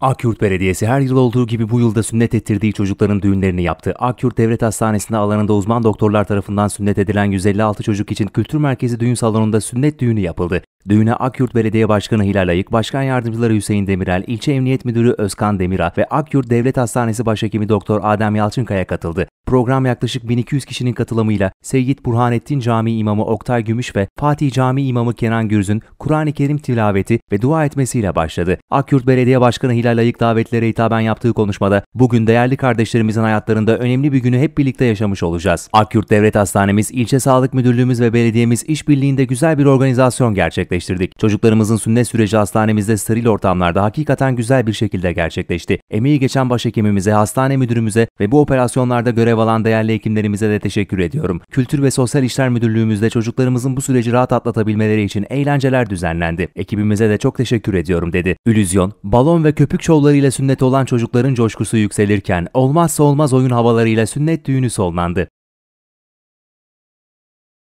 Akyurt Belediyesi her yıl olduğu gibi bu yılda sünnet ettirdiği çocukların düğünlerini yaptı. Akyurt Devlet Hastanesi'nde alanında uzman doktorlar tarafından sünnet edilen 156 çocuk için Kültür Merkezi Düğün Salonu'nda sünnet düğünü yapıldı. Düğüne Akyurt Belediye Başkanı Hilal Ayık, Başkan Yardımcıları Hüseyin Demirel, İlçe Emniyet Müdürü Özkan Demira ve Akyurt Devlet Hastanesi Başhekimi Doktor Adem Yalçınkaya katıldı. Program yaklaşık 1200 kişinin katılımıyla Seyyid Burhanettin Camii İmamı Oktay Gümüş ve Fatih Camii İmamı Kenan Gürz'ün Kur'an-ı Kerim tilaveti ve dua etmesiyle başladı. Akyurt Belediye Başkanı Hilal Ayık davetlere hitaben yaptığı konuşmada bugün değerli kardeşlerimizin hayatlarında önemli bir günü hep birlikte yaşamış olacağız. Akyurt Devlet Hastanemiz, İlçe Sağlık Müdürlüğümüz ve belediyemiz işbirliğinde güzel bir organizasyon gerçekleştirdi gerçekleştirdik. Çocuklarımızın sünnet süreci hastanemizde steril ortamlarda hakikaten güzel bir şekilde gerçekleşti. Emeği geçen başhekimimize, hastane müdürümüze ve bu operasyonlarda görev alan değerli hekimlerimize de teşekkür ediyorum. Kültür ve Sosyal İşler Müdürlüğümüzde çocuklarımızın bu süreci rahat atlatabilmeleri için eğlenceler düzenlendi. Ekibimize de çok teşekkür ediyorum dedi. Ülüzyon, balon ve köpük şovlarıyla sünnet olan çocukların coşkusu yükselirken olmazsa olmaz oyun havalarıyla sünnet düğünü sonlandı.